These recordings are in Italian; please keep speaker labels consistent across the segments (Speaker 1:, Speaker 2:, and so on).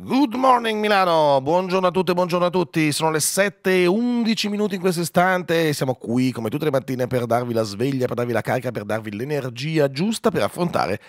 Speaker 1: Good morning Milano, buongiorno a tutte, buongiorno a tutti, sono le 7 e 11 minuti in questo istante, e siamo qui come tutte le mattine per darvi la sveglia, per darvi la carica, per darvi l'energia giusta per affrontare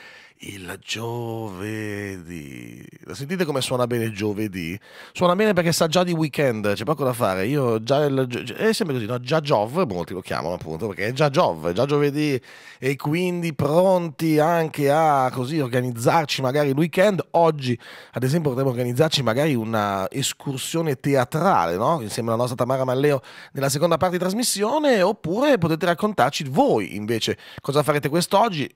Speaker 1: il giovedì. Sentite come suona bene il giovedì? Suona bene perché sa già di weekend, c'è poco da fare. Io già il, è sempre così, no? Già Giov, molti lo chiamano appunto perché è già Giov, già giovedì e quindi pronti anche a così organizzarci magari il weekend. Oggi, ad esempio, potremmo organizzarci magari una escursione teatrale, no? Insieme alla nostra Tamara Malleo nella seconda parte di trasmissione, oppure potete raccontarci voi invece cosa farete quest'oggi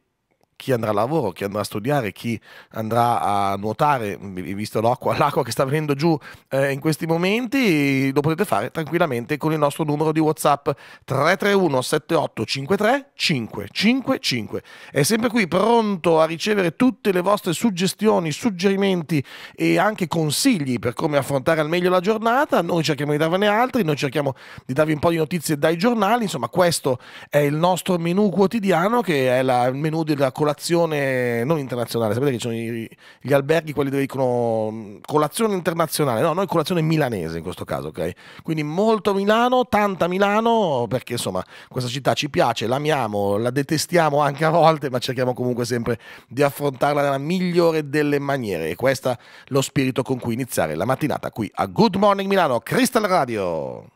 Speaker 1: chi andrà a lavoro, chi andrà a studiare, chi andrà a nuotare, visto l'acqua, l'acqua che sta venendo giù eh, in questi momenti, lo potete fare tranquillamente con il nostro numero di WhatsApp 331 7853 555. È sempre qui pronto a ricevere tutte le vostre suggestioni, suggerimenti e anche consigli per come affrontare al meglio la giornata. Noi cerchiamo di darvene altri, noi cerchiamo di darvi un po' di notizie dai giornali, insomma questo è il nostro menu quotidiano che è la, il menu della comunità colazione non internazionale, sapete che ci sono gli alberghi quelli dove dicono mm, colazione internazionale, no, noi colazione milanese in questo caso, ok? Quindi molto Milano, tanta Milano, perché insomma questa città ci piace, l'amiamo, la detestiamo anche a volte, ma cerchiamo comunque sempre di affrontarla nella migliore delle maniere e questo è lo spirito con cui iniziare la mattinata qui a Good Morning Milano, Crystal Radio.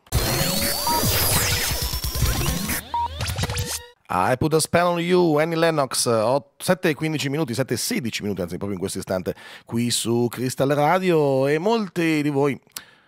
Speaker 1: Ah, I put a spell on you, Annie Lennox, 7 e 15 minuti, 7 e 16 minuti, anzi proprio in questo istante, qui su Crystal Radio e molti di voi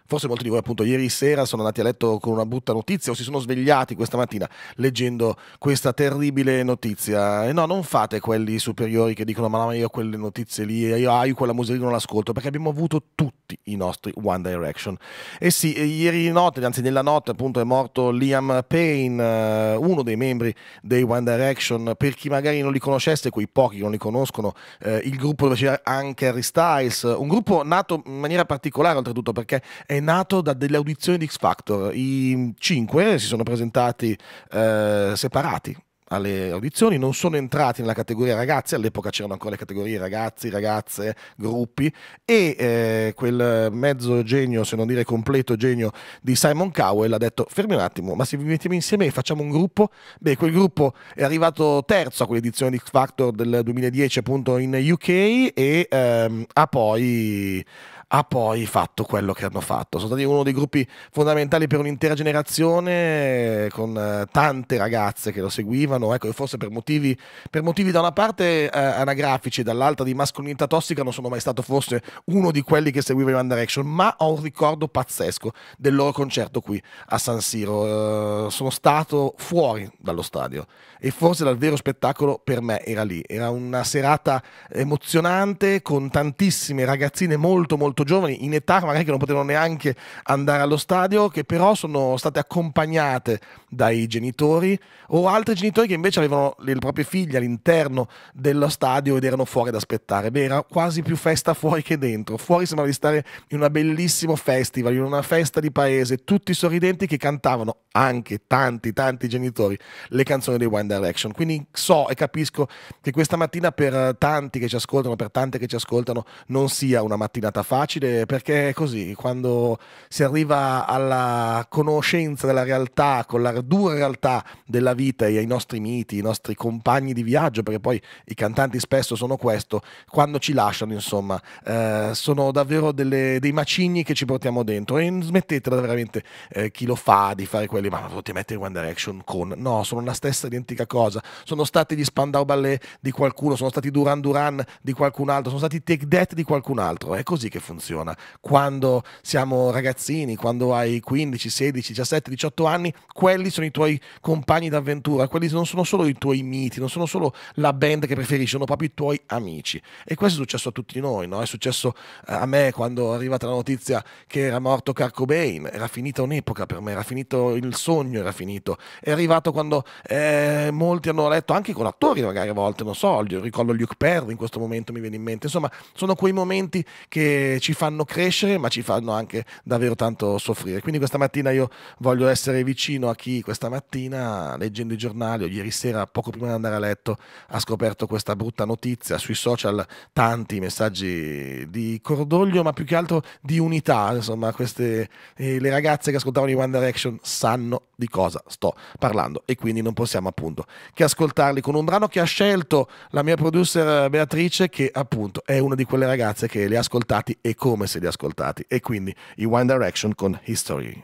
Speaker 1: Forse molti di voi appunto ieri sera sono andati a letto con una brutta notizia o si sono svegliati questa mattina leggendo questa terribile notizia. E no, non fate quelli superiori che dicono ma no, ma io quelle notizie lì, eh, io, ah, io quella musica non l'ascolto, perché abbiamo avuto tutti i nostri One Direction. E sì, ieri notte, anzi nella notte appunto è morto Liam Payne, eh, uno dei membri dei One Direction. Per chi magari non li conoscesse, quei pochi che non li conoscono, eh, il gruppo dove c'era anche Harry Styles, un gruppo nato in maniera particolare oltretutto perché è nato da delle audizioni di X Factor. I cinque si sono presentati eh, separati alle audizioni, non sono entrati nella categoria ragazzi, all'epoca c'erano ancora le categorie ragazzi, ragazze, gruppi e eh, quel mezzo genio, se non dire completo genio di Simon Cowell ha detto fermi un attimo, ma se vi mettiamo insieme e facciamo un gruppo, beh quel gruppo è arrivato terzo a quell'edizione di X Factor del 2010 appunto in UK e ehm, ha poi ha poi fatto quello che hanno fatto. Sono stati uno dei gruppi fondamentali per un'intera generazione, con eh, tante ragazze che lo seguivano, ecco, e forse per motivi, per motivi da una parte eh, anagrafici e dall'altra di mascolinità tossica non sono mai stato forse uno di quelli che seguiva One Direction, ma ho un ricordo pazzesco del loro concerto qui a San Siro. Eh, sono stato fuori dallo stadio e forse dal vero spettacolo per me era lì. Era una serata emozionante con tantissime ragazzine molto molto molto giovani, in età magari che non potevano neanche andare allo stadio, che però sono state accompagnate dai genitori o altri genitori che invece avevano le proprie figlie all'interno dello stadio ed erano fuori ad aspettare. Beh, era quasi più festa fuori che dentro. Fuori sembrava di stare in un bellissimo festival, in una festa di paese, tutti sorridenti che cantavano anche tanti, tanti genitori le canzoni dei One Direction. Quindi so e capisco che questa mattina per tanti che ci ascoltano, per tante che ci ascoltano, non sia una mattinata facile facile perché è così, quando si arriva alla conoscenza della realtà, con la dura realtà della vita e ai nostri miti, ai nostri compagni di viaggio, perché poi i cantanti spesso sono questo, quando ci lasciano insomma, eh, sono davvero delle, dei macigni che ci portiamo dentro e smettetela veramente eh, chi lo fa di fare quelli, ma potete mettere One Direction con, no, sono la stessa identica cosa, sono stati gli Spandau Ballet di qualcuno, sono stati Duran Duran di qualcun altro, sono stati Take Death di qualcun altro, è così che funziona funziona. Quando siamo ragazzini, quando hai 15, 16, 17, 18 anni, quelli sono i tuoi compagni d'avventura, quelli non sono solo i tuoi miti, non sono solo la band che preferisci, sono proprio i tuoi amici. E questo è successo a tutti noi, no? È successo eh, a me quando è arrivata la notizia che era morto Kurt Cobain, era finita un'epoca per me, era finito il sogno, era finito. È arrivato quando eh, molti hanno letto, anche con attori magari a volte, non so, ricordo Luke Perry in questo momento mi viene in mente, insomma, sono quei momenti che ci ci fanno crescere ma ci fanno anche davvero tanto soffrire. Quindi questa mattina io voglio essere vicino a chi questa mattina leggendo i giornali o ieri sera poco prima di andare a letto ha scoperto questa brutta notizia. Sui social tanti messaggi di cordoglio ma più che altro di unità. Insomma queste, eh, le ragazze che ascoltavano i One Direction sanno di cosa sto parlando e quindi non possiamo appunto che ascoltarli con un brano che ha scelto la mia producer eh, Beatrice che appunto è una di quelle ragazze che li ha ascoltati e come se li ascoltati. E quindi i One Direction con History.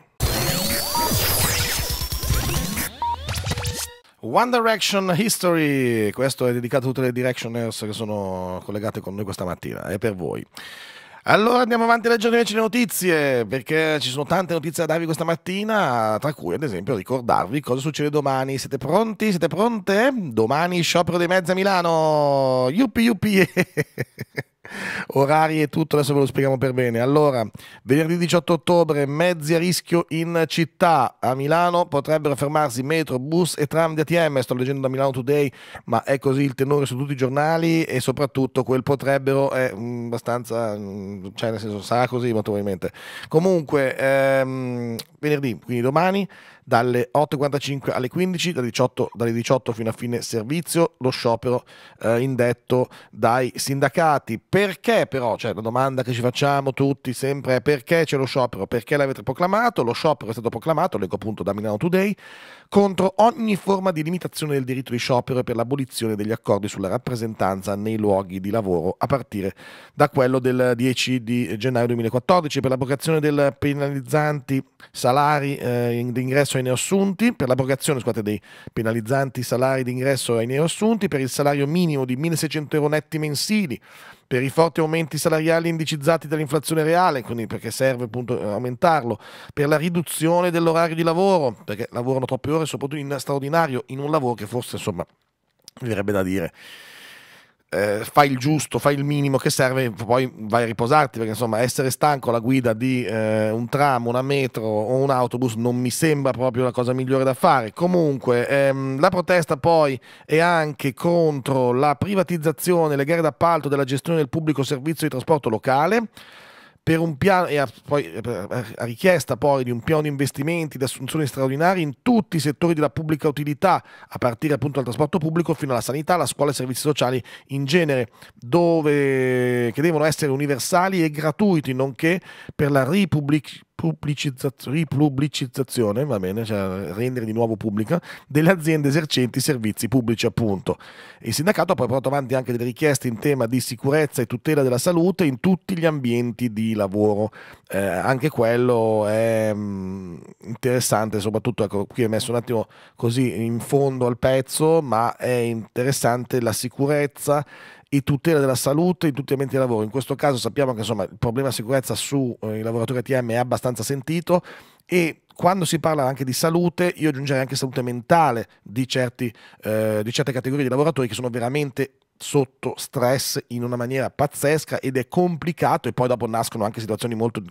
Speaker 1: One Direction History, questo è dedicato a tutte le Directioners che sono collegate con noi questa mattina, è per voi. Allora andiamo avanti a leggere invece le notizie, perché ci sono tante notizie da darvi questa mattina, tra cui ad esempio ricordarvi cosa succede domani. Siete pronti? Siete pronte? Domani sciopero dei mezzi a Milano! Yuppi yuppi! Orari e tutto, adesso ve lo spieghiamo per bene. Allora, venerdì 18 ottobre, mezzi a rischio in città. A Milano potrebbero fermarsi metro, bus e tram di ATM. Sto leggendo da Milano Today, ma è così il tenore su tutti i giornali e soprattutto quel potrebbero è mm, abbastanza, mm, cioè nel senso sarà così molto probabilmente. Comunque, ehm, venerdì, quindi domani, dalle 8.45 alle 15, dalle 18, dalle 18 fino a fine servizio, lo sciopero eh, indetto dai sindacati. Perché però, cioè la domanda che ci facciamo tutti sempre è perché c'è lo sciopero? Perché l'avete proclamato? Lo sciopero è stato proclamato, leggo appunto da Milano Today, contro ogni forma di limitazione del diritto di sciopero e per l'abolizione degli accordi sulla rappresentanza nei luoghi di lavoro a partire da quello del 10 di gennaio 2014 per l'abrogazione dei penalizzanti salari eh, d'ingresso ai neoassunti, per l'abrogazione scusate, dei penalizzanti salari d'ingresso ai neoassunti, per il salario minimo di 1600 euro netti mensili, per i forti aumenti salariali indicizzati dall'inflazione reale, quindi perché serve appunto eh, aumentarlo, per la riduzione dell'orario di lavoro, perché lavorano troppe ore, soprattutto in straordinario, in un lavoro che forse insomma, mi verrebbe da dire eh, fai il giusto, fai il minimo che serve, poi vai a riposarti, perché insomma essere stanco alla guida di eh, un tram, una metro o un autobus non mi sembra proprio la cosa migliore da fare. Comunque ehm, la protesta poi è anche contro la privatizzazione, le gare d'appalto della gestione del pubblico servizio di trasporto locale per un piano, e a, poi, a richiesta poi di un piano di investimenti, di assunzioni straordinarie in tutti i settori della pubblica utilità, a partire appunto dal trasporto pubblico fino alla sanità, alla scuola e ai servizi sociali in genere, dove, che devono essere universali e gratuiti, nonché per la ripubblic- pubblicizzazione, ripubblicizzazione, va bene, cioè rendere di nuovo pubblica, delle aziende esercenti servizi pubblici appunto. Il sindacato ha poi portato avanti anche delle richieste in tema di sicurezza e tutela della salute in tutti gli ambienti di lavoro. Eh, anche quello è mh, mm, interessante, soprattutto ecco, qui è messo un attimo così in fondo al pezzo, ma è interessante la sicurezza e tutela della salute in tutti gli ambienti di lavoro. In questo caso sappiamo che insomma, il problema sicurezza sui eh, lavoratori ATM è abbastanza sentito e quando si parla anche di salute, io aggiungerei anche salute mentale di, certi, eh, di certe categorie di lavoratori che sono veramente sotto stress in una maniera pazzesca ed è complicato e poi dopo nascono anche situazioni molto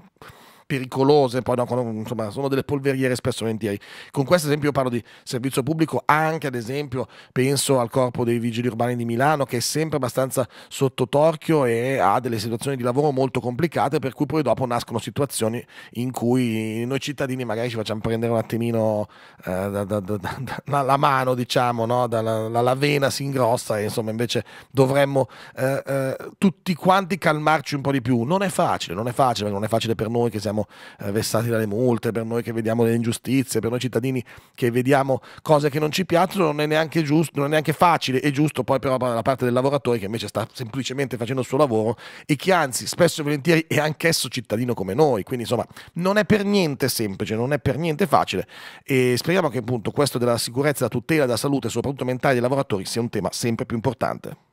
Speaker 1: pericolose, poi no, insomma, sono delle polveriere spesso e volentieri. Con questo esempio io parlo di servizio pubblico, anche ad esempio penso al corpo dei vigili urbani di Milano che è sempre abbastanza sotto torchio e ha delle situazioni di lavoro molto complicate per cui poi dopo nascono situazioni in cui noi cittadini magari ci facciamo prendere un attimino eh, da, da, da, la mano, diciamo, no? la, la, la, vena si ingrossa e insomma invece dovremmo eh, eh, tutti quanti calmarci un po' di più. Non è facile, non è facile, non è facile per noi che siamo vediamo eh, vessati dalle multe, per noi che vediamo le ingiustizie, per noi cittadini che vediamo cose che non ci piacciono, non è neanche giusto, non è neanche facile e giusto poi però dalla parte del lavoratore che invece sta semplicemente facendo il suo lavoro e che anzi spesso e volentieri è anch'esso cittadino come noi, quindi insomma non è per niente semplice, non è per niente facile e speriamo che appunto questo della sicurezza, della tutela della salute, soprattutto mentale dei lavoratori sia un tema sempre più importante.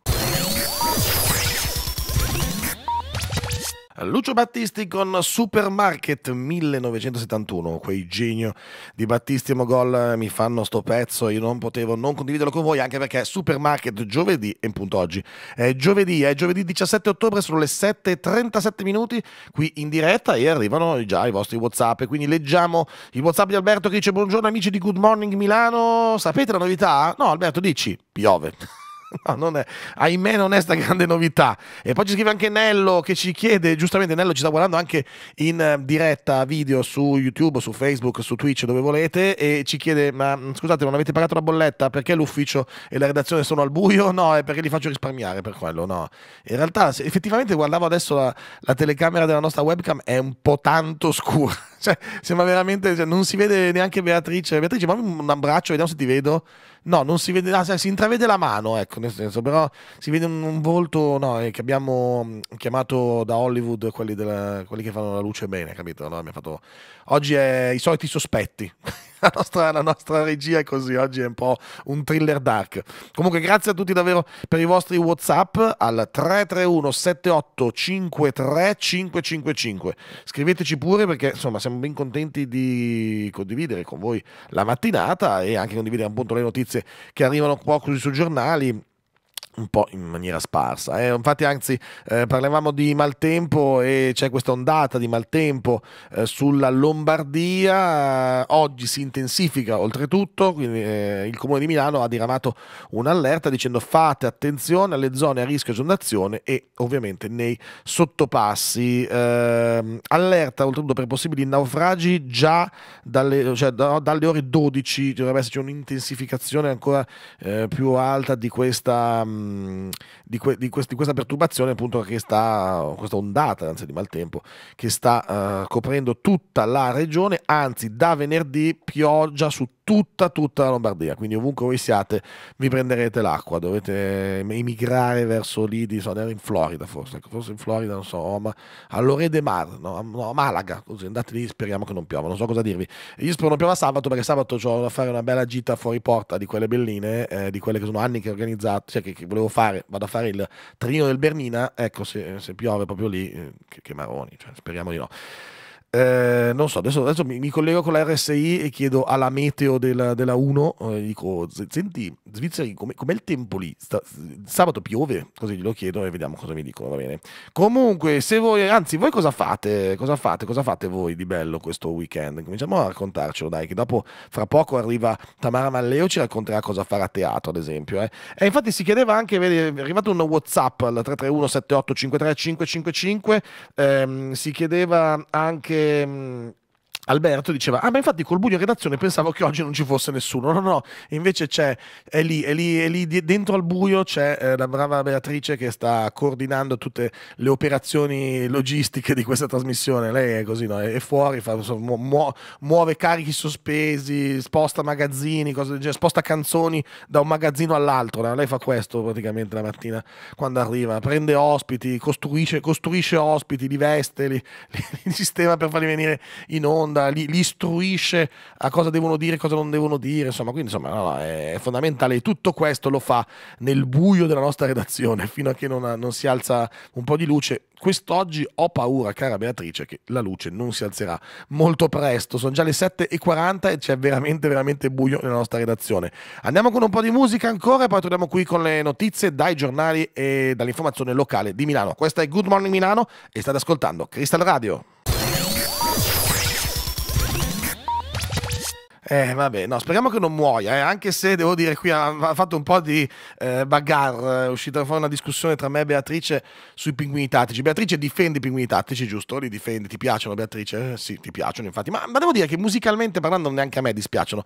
Speaker 1: Lucio Battisti con Supermarket 1971, quei genio di Battisti e Mogol eh, mi fanno sto pezzo, io non potevo non condividerlo con voi anche perché Supermarket giovedì, e appunto oggi, è giovedì, è giovedì 17 ottobre, sono le 7.37 minuti qui in diretta e arrivano già i vostri Whatsapp, quindi leggiamo il Whatsapp di Alberto che dice buongiorno amici di Good Morning Milano, sapete la novità? No Alberto dici, piove. no, non è, ahimè non è sta grande novità. E poi ci scrive anche Nello che ci chiede, giustamente Nello ci sta guardando anche in eh, diretta video su YouTube, su Facebook, su Twitch, dove volete, e ci chiede, ma mm, scusate, non avete pagato la bolletta? Perché l'ufficio e la redazione sono al buio? No, è perché li faccio risparmiare per quello, no. In realtà, effettivamente guardavo adesso la, la telecamera della nostra webcam, è un po' tanto scura cioè, sembra veramente. Cioè, non si vede neanche Beatrice. Beatrice, fammi un abbraccio, vediamo se ti vedo. No, non si vede, ah, si intravede la mano, ecco, nel senso, però si vede un, un volto no, eh, che abbiamo mm, chiamato da Hollywood quelli, della, quelli, che fanno la luce bene, capito? No? Fatto... Oggi è i soliti sospetti. la nostra, la nostra regia è così, oggi è un po' un thriller dark. Comunque grazie a tutti davvero per i vostri Whatsapp al 331 78 53 555. Scriveteci pure perché insomma siamo ben contenti di condividere con voi la mattinata e anche condividere appunto le notizie che arrivano qua così su giornali un po' in maniera sparsa. Eh. Infatti, anzi, eh, parlavamo di maltempo e c'è questa ondata di maltempo eh, sulla Lombardia. Oggi si intensifica oltretutto, quindi eh, il Comune di Milano ha diramato un'allerta dicendo fate attenzione alle zone a rischio esondazione e ovviamente nei sottopassi. Ehm, allerta oltretutto per possibili naufragi già dalle, cioè, da, dalle ore 12 dovrebbe esserci un'intensificazione ancora eh, più alta di questa mm, Ehm, di, que, di, quest, di, questa perturbazione appunto che sta, questa ondata anzi, di maltempo che sta uh, coprendo tutta la regione, anzi da venerdì pioggia su tutta, tutta la Lombardia, quindi ovunque voi siate vi prenderete l'acqua, dovete emigrare verso lì, di, so, in Florida forse, ecco, forse in Florida, non so, ma a Lore de Mar, no, no, a Malaga, così andate lì, speriamo che non piova, non so cosa dirvi. Io spero non piova sabato perché sabato ho da fare una bella gita fuori porta di quelle belline, eh, di quelle che sono anni che ho organizzato, cioè che, che volevo fare, vado a fare il Trino del Bernina, ecco se, se piove proprio lì, eh, che, che maroni, cioè, speriamo di no. Eh, non so, adesso, adesso mi, mi, collego con la RSI e chiedo alla meteo della, della 1, eh, dico, senti, Svizzeri, com'è, com'è il tempo lì? Sta, sabato piove? Così glielo chiedo e vediamo cosa mi dicono, va bene. Comunque, se voi, anzi, voi cosa fate? Cosa fate? Cosa fate voi di bello questo weekend? Cominciamo a raccontarcelo, dai, che dopo, fra poco arriva Tamara Malleo, ci racconterà cosa farà a teatro, ad esempio. Eh. E infatti si chiedeva anche, vedi, è arrivato un Whatsapp al 331 78 53 555, ehm, si chiedeva anche eh, Alberto diceva: Ah, ma infatti col buio in redazione pensavo che oggi non ci fosse nessuno. No, no, invece c'è, è lì, è lì, è lì dentro al buio c'è eh, la brava Beatrice che sta coordinando tutte le operazioni logistiche di questa trasmissione. Lei è così, no? È, fuori, fa, so, muove carichi sospesi, sposta magazzini, cose del genere, sposta canzoni da un magazzino all'altro. No? Lei fa questo praticamente la mattina quando arriva: prende ospiti, costruisce, costruisce ospiti, li veste, li, li, li sistema per farli venire in onda guarda, li, li, istruisce a cosa devono dire e cosa non devono dire, insomma, quindi insomma no, è fondamentale tutto questo lo fa nel buio della nostra redazione fino a che non, non si alza un po' di luce. Quest'oggi ho paura, cara Beatrice, che la luce non si alzerà molto presto. Sono già le 7.40 e c'è veramente, veramente buio nella nostra redazione. Andiamo con un po' di musica ancora e poi torniamo qui con le notizie dai giornali e dall'informazione locale di Milano. Questa è Good Morning Milano e state ascoltando Crystal Radio. Eh, vabbè, no, speriamo che non muoia, eh, anche se devo dire qui ha, ha fatto un po' di eh, bagarre, è uscita fuori una discussione tra me e Beatrice sui pinguini tattici. Beatrice difende i pinguini tattici, giusto? Li difende, ti piacciono Beatrice? Eh, sì, ti piacciono infatti, ma, ma devo dire che musicalmente parlando neanche a me dispiacciono.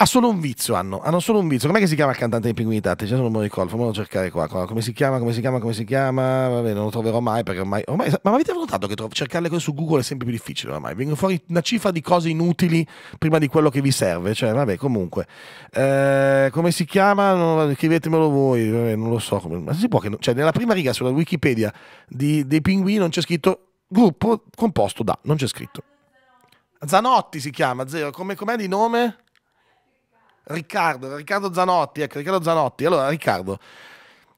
Speaker 1: Ha solo un vizio, hanno, hanno solo un vizio. Com'è che si chiama il cantante dei Pinguini Tattici? Non me lo ricordo, fammelo cercare qua. Come si chiama, come si chiama, come si chiama? Vabbè, non lo troverò mai perché ormai... ormai ma avete notato che trovo, cercare le cose su Google è sempre più difficile ormai? Vengono fuori una cifra di cose inutili prima di quello che vi serve. Cioè, vabbè, comunque. Eh, come si chiama? Non, scrivetemelo voi, vabbè, non lo so. Come, ma si può che... cioè, nella prima riga sulla Wikipedia di, dei Pinguini non c'è scritto gruppo composto da, non c'è scritto. Zanotti si chiama, zero. Come, com'è di nome? Riccardo, Riccardo Zanotti, ecco, Riccardo Zanotti. Allora, Riccardo,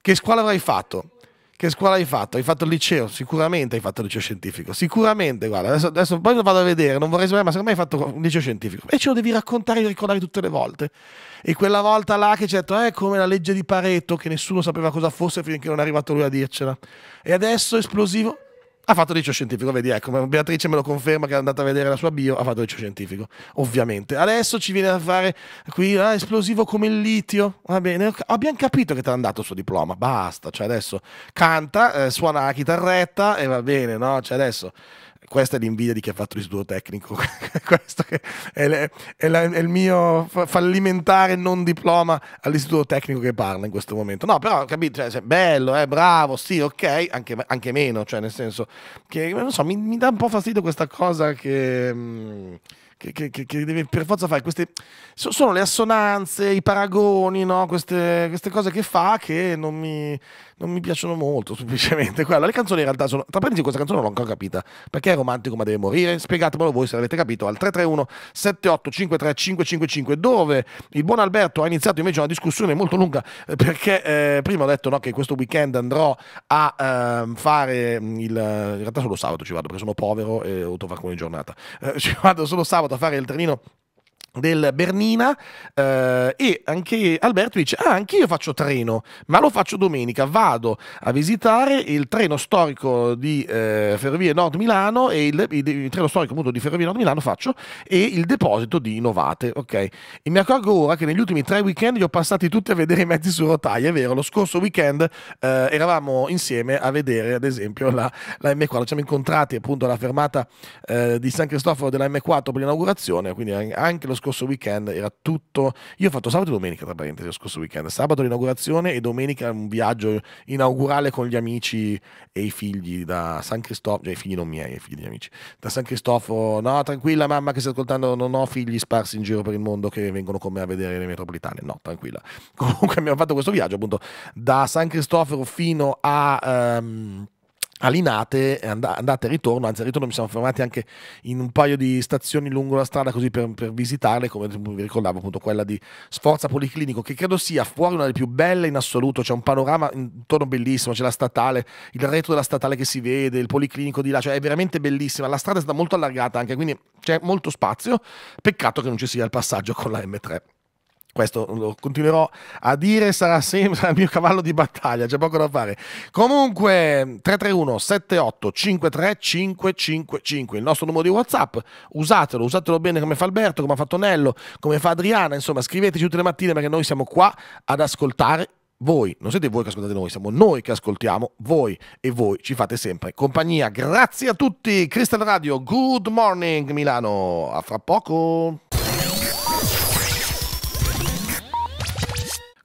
Speaker 1: che scuola avrai fatto? Che scuola hai fatto? Hai fatto il liceo? Sicuramente hai fatto il liceo scientifico. Sicuramente, guarda, adesso, adesso poi lo vado a vedere, non vorrei sbagliare, ma secondo me hai fatto un liceo scientifico. E ce lo devi raccontare e ricordare tutte le volte. E quella volta là che c'è detto, eh, come la legge di Pareto, che nessuno sapeva cosa fosse finché non è arrivato lui a dircela. E adesso esplosivo ha fatto liceo scientifico, vedi, ecco, Beatrice me lo conferma che è andata a vedere la sua bio, ha fatto liceo scientifico, ovviamente. Adesso ci viene a fare qui, ah, esplosivo come il litio, va bene, abbiamo capito che ti è andato il suo diploma, basta, cioè adesso canta, eh, suona la chitarretta e va bene, no? Cioè adesso questa è l'invidia di chi ha fatto l'istituto tecnico. Questo è, le, è, la, è, il mio fallimentare non diploma all'istituto tecnico che parla in questo momento. No, però capito, cioè, bello, eh, bravo, sì, ok, anche, anche, meno, cioè nel senso che, non so, mi, mi dà un po' fastidio questa cosa che... Mh, mm, che, che, che, deve per forza fare queste sono le assonanze, i paragoni, no? queste, queste, cose che fa che non mi, non mi piacciono molto, semplicemente quello. Le canzoni in realtà sono. Tra parentesi, questa canzone non l'ho ancora capita. Perché è romantico ma deve morire? Spiegatemelo voi se l'avete capito al 331 7853 555 dove il buon Alberto ha iniziato invece una discussione molto lunga eh, perché eh, prima ho detto no, che questo weekend andrò a eh, fare mm, il in realtà solo sabato ci vado perché sono povero e ho dovuto fare come giornata. Eh, ci vado solo sabato a fare il trenino del Bernina eh, e anche Alberto dice ah anche io faccio treno ma lo faccio domenica vado a visitare il treno storico di eh, Ferrovie Nord Milano e il, il, il, treno storico appunto di Ferrovie Nord Milano faccio e il deposito di Novate ok e mi accorgo ora che negli ultimi tre weekend li ho passati tutti a vedere i mezzi su rotaia è vero lo scorso weekend eh, eravamo insieme a vedere ad esempio la, la M4 ci siamo incontrati appunto alla fermata eh, di San Cristoforo della M4 per l'inaugurazione quindi anche lo scorso weekend era tutto. Io ho fatto sabato e domenica, tra parentesi, lo scorso weekend. Sabato l'inaugurazione e domenica un viaggio inaugurale con gli amici e i figli da San Cristoforo. Cioè, i figli non miei, i figli degli amici. Da San Cristoforo, no, tranquilla mamma che stai ascoltando, non ho figli sparsi in giro per il mondo che vengono con me a vedere le metropolitane. No, tranquilla. Comunque abbiamo fatto questo viaggio appunto da San Cristoforo fino a. Um, alinate, andate e ritorno, anzi al ritorno mi siamo fermati anche in un paio di stazioni lungo la strada così per, per, visitarle, come vi ricordavo appunto quella di Sforza Policlinico, che credo sia fuori una delle più belle in assoluto, c'è un panorama intorno bellissimo, c'è la statale, il retro della statale che si vede, il Policlinico di là, cioè è veramente bellissima, la strada è stata molto allargata anche, quindi c'è molto spazio, peccato che non ci sia il passaggio con la M3 questo lo continuerò a dire, sarà sempre il mio cavallo di battaglia, c'è poco da fare. Comunque 331 78 53 555, il nostro numero di Whatsapp, usatelo, usatelo bene come fa Alberto, come ha fatto Nello, come fa Adriana, insomma scriveteci tutte le mattine perché noi siamo qua ad ascoltare voi, non siete voi che ascoltate noi, siamo noi che ascoltiamo voi e voi ci fate sempre compagnia. Grazie a tutti, Crystal Radio, good morning Milano, a fra poco.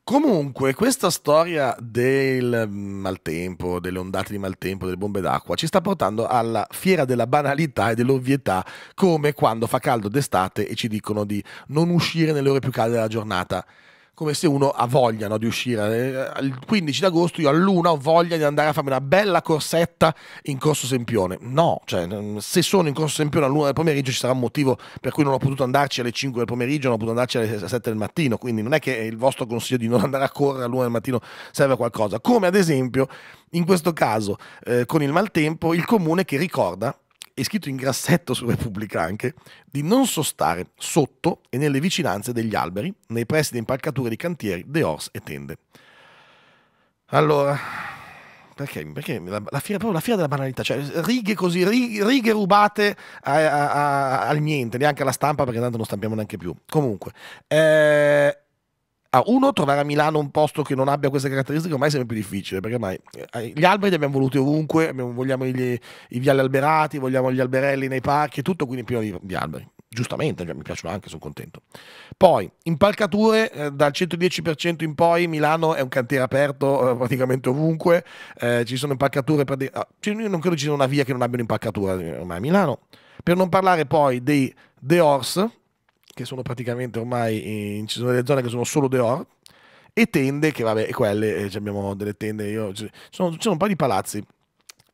Speaker 1: Comunque, questa storia del maltempo, delle ondate di maltempo, delle bombe d'acqua, ci sta portando alla fiera della banalità e dell'ovvietà, come quando fa caldo d'estate e ci dicono di non uscire nelle ore più calde della giornata come se uno ha voglia no, di uscire. Eh, il 15 d'agosto io all'una ho voglia di andare a farmi una bella corsetta in Corso Sempione. No, cioè, se sono in Corso Sempione a luna del pomeriggio ci sarà un motivo per cui non ho potuto andarci alle 5 del pomeriggio, non ho potuto andarci alle 7 del mattino, quindi non è che il vostro consiglio di non andare a correre a luna del mattino serve a qualcosa. Come ad esempio in questo caso eh, con il maltempo il comune che ricorda è scritto in grassetto su Repubblica anche, di non sostare sotto e nelle vicinanze degli alberi, nei pressi di impalcature di cantieri, deors e tende. Allora, perché, perché la, la, fiera, la, fiera, della banalità, cioè righe così, righe, righe rubate a, a, a, al niente, neanche alla stampa perché tanto non stampiamo neanche più. Comunque, eh, ah, uno, trovare a Milano un posto che non abbia queste caratteristiche ormai è sempre più difficile, perché ormai eh, gli alberi li abbiamo voluti ovunque, abbiamo, vogliamo gli, i viali alberati, vogliamo gli alberelli nei parchi, tutto quindi pieno di, di alberi. Giustamente, cioè, mi piacciono anche, sono contento. Poi, impalcature, eh, dal 110% in poi Milano è un cantiere aperto eh, praticamente ovunque, eh, ci sono impalcature per... De- ah, io non credo ci sia una via che non abbia un'impalcatura eh, ormai a Milano. Per non parlare poi dei The Horse, che sono praticamente ormai in, eh, ci sono delle zone che sono solo dehors e tende che vabbè quelle eh, abbiamo delle tende io ci sono, ci sono un paio di palazzi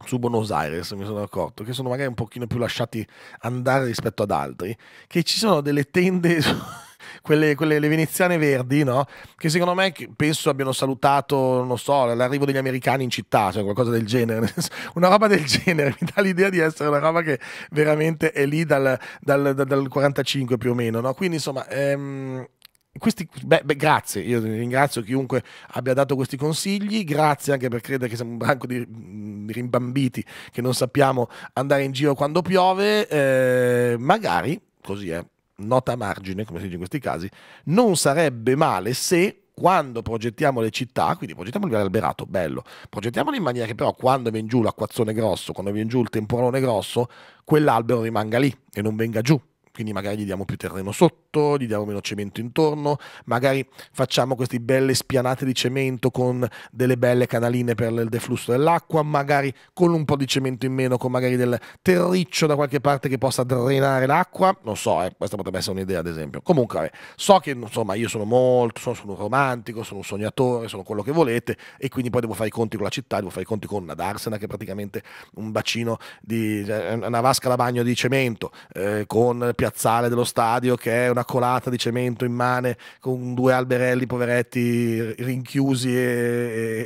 Speaker 1: su Buenos Aires, mi sono accorto, che sono magari un pochino più lasciati andare rispetto ad altri, che ci sono delle tende quelle, quelle le veneziane verdi, no? Che secondo me penso abbiano salutato, non so, l'arrivo degli americani in città, cioè qualcosa del genere. una roba del genere mi dà l'idea di essere una roba che veramente è lì dal, dal, dal 45 più o meno, no? Quindi insomma... Ehm, questi, beh, beh, grazie, io ringrazio chiunque abbia dato questi consigli, grazie anche per credere che siamo un branco di, mm, di rimbambiti che non sappiamo andare in giro quando piove, eh, magari, così è, nota a margine, come si dice in questi casi, non sarebbe male se quando progettiamo le città, quindi progettiamo il alberato, bello, progettiamolo in maniera che però quando viene giù l'acquazzone grosso, quando viene giù il temporone grosso, quell'albero rimanga lì e non venga giù, quindi magari gli diamo più terreno sotto, gli diamo meno cemento intorno, magari facciamo queste belle spianate di cemento con delle belle canaline per il deflusso dell'acqua, magari con un po' di cemento in meno, con magari del terriccio da qualche parte che possa drenare l'acqua, non so, eh, questa potrebbe essere un'idea ad esempio. Comunque, vabbè, so che insomma io sono molto, sono, sono, un romantico, sono un sognatore, sono quello che volete e quindi poi devo fare i conti con la città, devo fare i conti con una darsena che è praticamente un bacino di cioè, una vasca da bagno di cemento, eh, con piazzale dello stadio che è una colata di cemento immane con due alberelli poveretti rinchiusi e,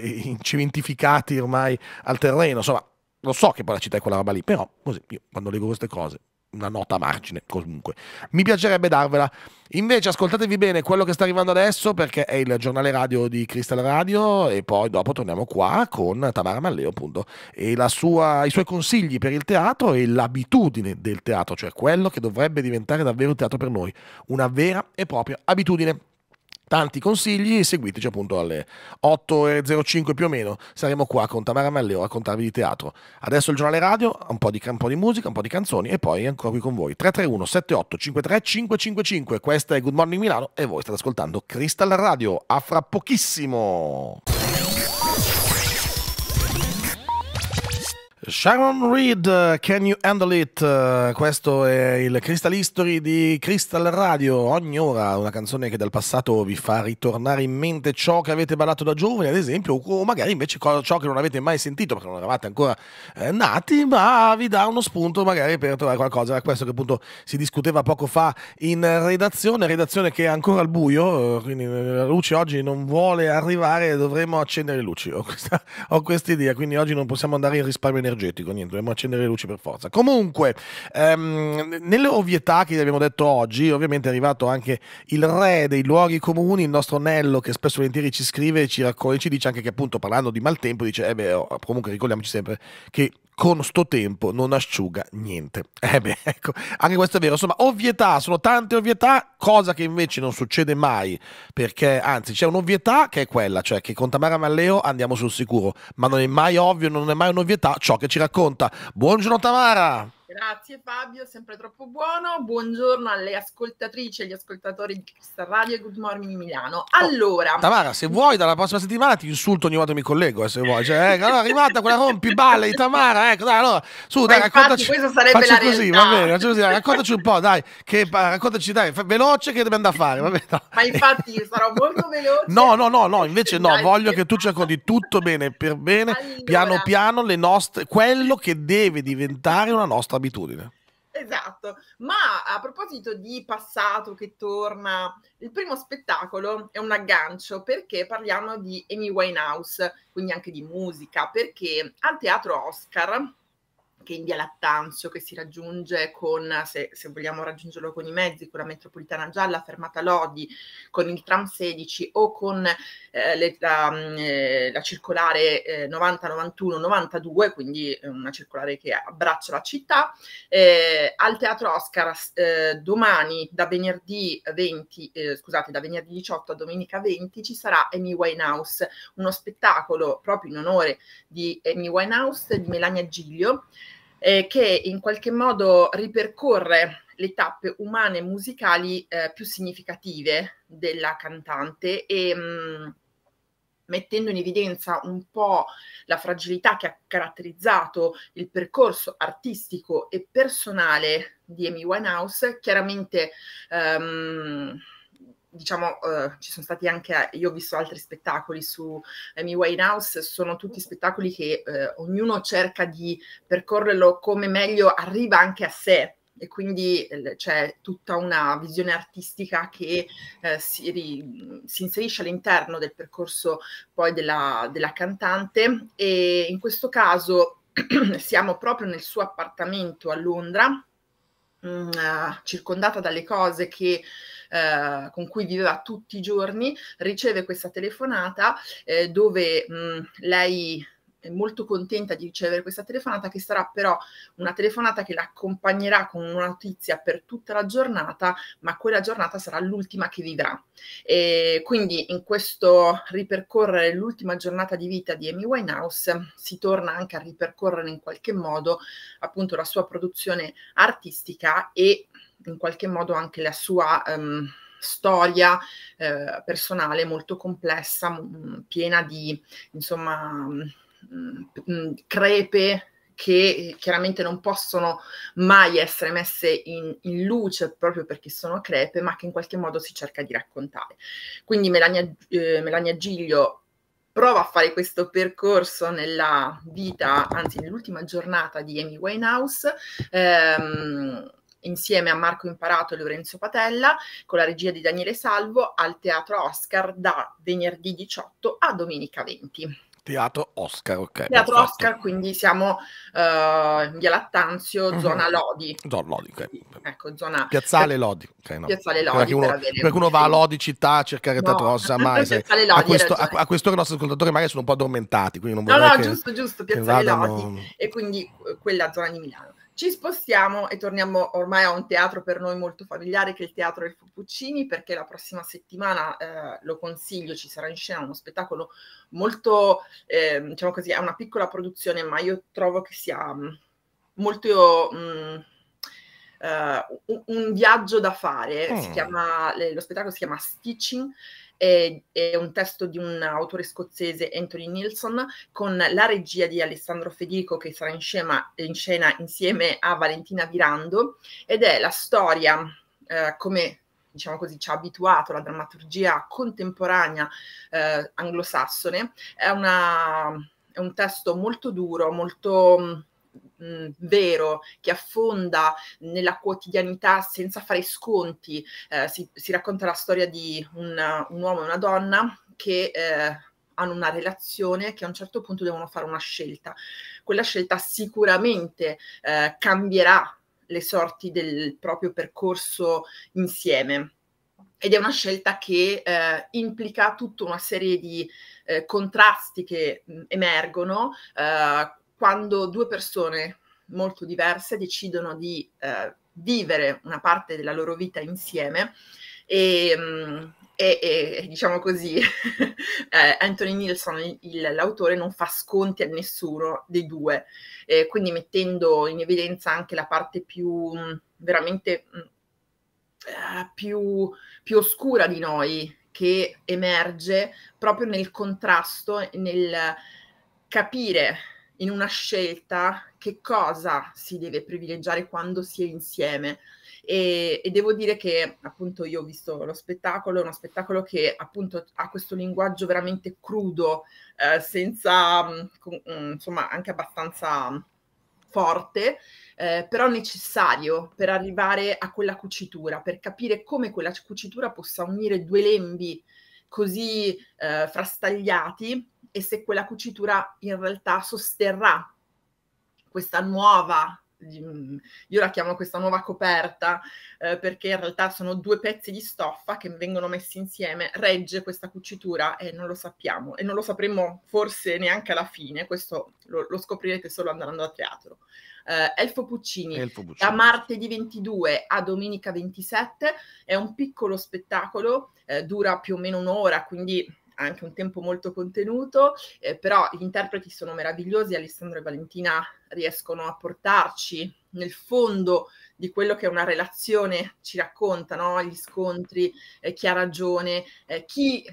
Speaker 1: e incementificati ormai al terreno. Insomma, lo so che poi la città è quella roba lì, però così io quando leggo queste cose una nota a margine comunque. Mi piacerebbe darvela. Invece ascoltatevi bene quello che sta arrivando adesso perché è il giornale radio di Crystal Radio e poi dopo torniamo qua con Tamara Malleo appunto e sua, i suoi consigli per il teatro e l'abitudine del teatro, cioè quello che dovrebbe diventare davvero il teatro per noi, una vera e propria abitudine tanti consigli, seguiteci appunto alle 8.05 più o meno, saremo qua con Tamara Melleo a raccontarvi di teatro. Adesso il giornale radio, un po, di, un po' di musica, un po' di canzoni e poi ancora qui con voi. 331 78 53 555, questa è Good Morning Milano e voi state ascoltando Crystal Radio, a fra pochissimo! Sharon Reed, eh, Can You Handle It? Eh, questo è il Crystal History di Crystal Radio. Ogni ora una canzone che dal passato vi fa ritornare in mente ciò che avete ballato da giovani, ad esempio, o magari invece ciò che non avete mai sentito perché non eravate ancora eh, nati, ma vi dà uno spunto magari per trovare qualcosa. Era questo che appunto si discuteva poco fa in redazione, redazione che è ancora al buio, eh, quindi la luce oggi non vuole arrivare, dovremo accendere le luci. Ho questa, ho questa idea, quindi oggi non possiamo andare in risparmio energetico energetico, niente, dobbiamo accendere le luci per forza. Comunque, ehm, nelle ovvietà che abbiamo detto oggi, ovviamente è arrivato anche il re dei luoghi comuni, il nostro Nello, che spesso volentieri ci scrive e ci raccoglie, e ci dice anche che appunto parlando di maltempo, dice, eh beh, oh, comunque ricordiamoci sempre che con sto tempo non asciuga niente. Eh beh, ecco, anche questo è vero. Insomma, ovvietà, sono tante ovvietà, cosa che invece non succede mai, perché anzi c'è un'ovvietà che è quella, cioè che con Tamara Malleo andiamo sul sicuro, ma non è mai ovvio, non è mai un'ovvietà ciò che ci racconta. Buongiorno Tamara!
Speaker 2: Grazie Fabio, sempre troppo buono. Buongiorno alle ascoltatrici e agli ascoltatori di Crystal Radio e Good Morning Milano. Oh, allora, oh,
Speaker 1: Tamara, se vuoi, dalla prossima settimana ti insulto ogni volta che mi collego. Eh, se vuoi, cioè, ecco, allora, è arrivata quella rompi rompiballe di Tamara. Ecco, dai, allora, su, dai, raccontaci. Infatti, questa sarebbe la così, va bene, così, dai, raccontaci un po', dai, che, raccontaci, dai, veloce che dobbiamo andare a fare. Va bene, dai.
Speaker 2: Ma infatti, io sarò molto veloce.
Speaker 1: No, no, no, no invece no, dai, voglio che tu ci racconti tutto bene per bene, allora. piano piano, le nostre, quello che deve diventare una nostra abitudine abitudine.
Speaker 2: Esatto, ma a proposito di passato che torna, il primo spettacolo è un aggancio perché parliamo di Amy Winehouse, quindi anche di musica, perché al teatro Oscar che in via Lattanzio, che si raggiunge con, se, se, vogliamo raggiungerlo con i mezzi, con la metropolitana gialla, fermata Lodi, con il tram 16 o con eh, le, la, mm, eh, la, circolare eh, 90, 91, 92, quindi eh, una circolare che abbraccia la città. Eh, al Teatro Oscar domani da venerdì 20, scusate, da venerdì 18 a domenica 20 ci sarà Amy Winehouse, uno spettacolo proprio in onore di Amy Winehouse, di Melania Giglio eh, che in qualche modo ripercorre le tappe umane e musicali eh, più significative della cantante e mh, mm, mettendo in evidenza un po' la fragilità che ha caratterizzato il percorso artistico e personale di Amy Winehouse, chiaramente um, diciamo, eh, ci sono stati anche, eh, io ho visto altri spettacoli su eh, Amy Winehouse, sono tutti spettacoli che eh, ognuno cerca di percorrerlo come meglio arriva anche a sé. E quindi eh, c'è tutta una visione artistica che eh, si, ri, si, inserisce all'interno del percorso poi della, della cantante e in questo caso siamo proprio nel suo appartamento a Londra, mm, circondata dalle cose che eh, con cui viveva tutti i giorni, riceve questa telefonata eh, dove mh, mm, lei è molto contenta di ricevere questa telefonata che sarà però una telefonata che l'accompagnerà con una notizia per tutta la giornata, ma quella giornata sarà l'ultima che vivrà. E quindi in questo ripercorrere l'ultima giornata di vita di Amy Winehouse si torna anche a ripercorrere in qualche modo appunto la sua produzione artistica e in qualche modo anche la sua ehm, storia eh, personale molto complessa, mh, mm, piena di insomma mh, mm, mh, mm, crepe che chiaramente non possono mai essere messe in, in, luce proprio perché sono crepe, ma che in qualche modo si cerca di raccontare. Quindi Melania, eh, Melania Giglio prova a fare questo percorso nella vita, anzi nell'ultima giornata di Amy Winehouse. Ehm, insieme a Marco Imparato e Lorenzo Patella, con la regia di Daniele Salvo, al Teatro Oscar da venerdì 18 a domenica 20.
Speaker 1: Teatro Oscar, ok. Teatro
Speaker 2: Oscar, quindi siamo uh, in via Lattanzio, mhm. zona Lodi. Zona Lodi, ok. Ecco, zona... Piazzale Lodi.
Speaker 1: Okay, no. Piazzale Lodi. Perché uno, per perché uno va a Lodi città a cercare no. Teatro Oscar, mai, Lodi, a, questo, a, a quest'ora i nostri ascoltatori magari sono un po' addormentati, quindi non vorrei No, no, che, giusto, giusto,
Speaker 2: Piazzale vadano... Lodi. E quindi eh, quella zona di Milano. Ci spostiamo e torniamo ormai a un teatro per noi molto familiare che è il Teatro del Puccini perché la prossima settimana, eh, lo consiglio, ci sarà in scena uno spettacolo molto, eh, diciamo così, è una piccola produzione ma io trovo che sia mm, molto... Mh, mm, eh, uh, un, un, viaggio da fare, mm. chiama, lo spettacolo si chiama Stitching è, è un testo di un autore scozzese Anthony Nilsson con la regia di Alessandro Federico che sarà in, scena, in scena insieme a Valentina Virando ed è la storia eh, come diciamo così, ci ha abituato la drammaturgia contemporanea eh, anglosassone, è, una, è, un testo molto duro, molto mh, vero, che affonda nella quotidianità senza fare sconti. Eh, si, si, racconta la storia di un, un uomo e una donna che eh, hanno una relazione che a un certo punto devono fare una scelta. Quella scelta sicuramente eh, cambierà le sorti del proprio percorso insieme. Ed è una scelta che eh, implica tutta una serie di eh, contrasti che mh, emergono, eh, quando due persone molto diverse decidono di eh, vivere una parte della loro vita insieme e, mm, e, e diciamo così eh, Anthony Nilsson, il, l'autore, non fa sconti a nessuno dei due, eh, quindi mettendo in evidenza anche la parte più mm, veramente mm, eh, più, più oscura di noi che emerge proprio nel contrasto, nel capire in una scelta che cosa si deve privilegiare quando si è insieme. E, e, devo dire che appunto io ho visto lo spettacolo, uno spettacolo che appunto ha questo linguaggio veramente crudo, eh, senza, mm, mm, insomma, anche abbastanza forte, eh, però necessario per arrivare a quella cucitura, per capire come quella cucitura possa unire due lembi così eh, frastagliati e se quella cucitura in realtà sosterrà questa nuova mm, io la chiamo questa nuova coperta eh, perché in realtà sono due pezzi di stoffa che vengono messi insieme, regge questa cucitura e non lo sappiamo e non lo sapremo forse neanche alla fine, questo lo, lo scoprirete solo andando a teatro. Eh, Elfo, Puccini, Elfo Puccini, da martedì 22 a domenica 27, è un piccolo spettacolo, eh, dura più o meno un'ora, quindi anche un tempo molto contenuto, eh, però gli interpreti sono meravigliosi, Alessandro e Valentina riescono a portarci nel fondo di quello che una relazione ci racconta, no? gli scontri, eh, chi ha ragione, eh, chi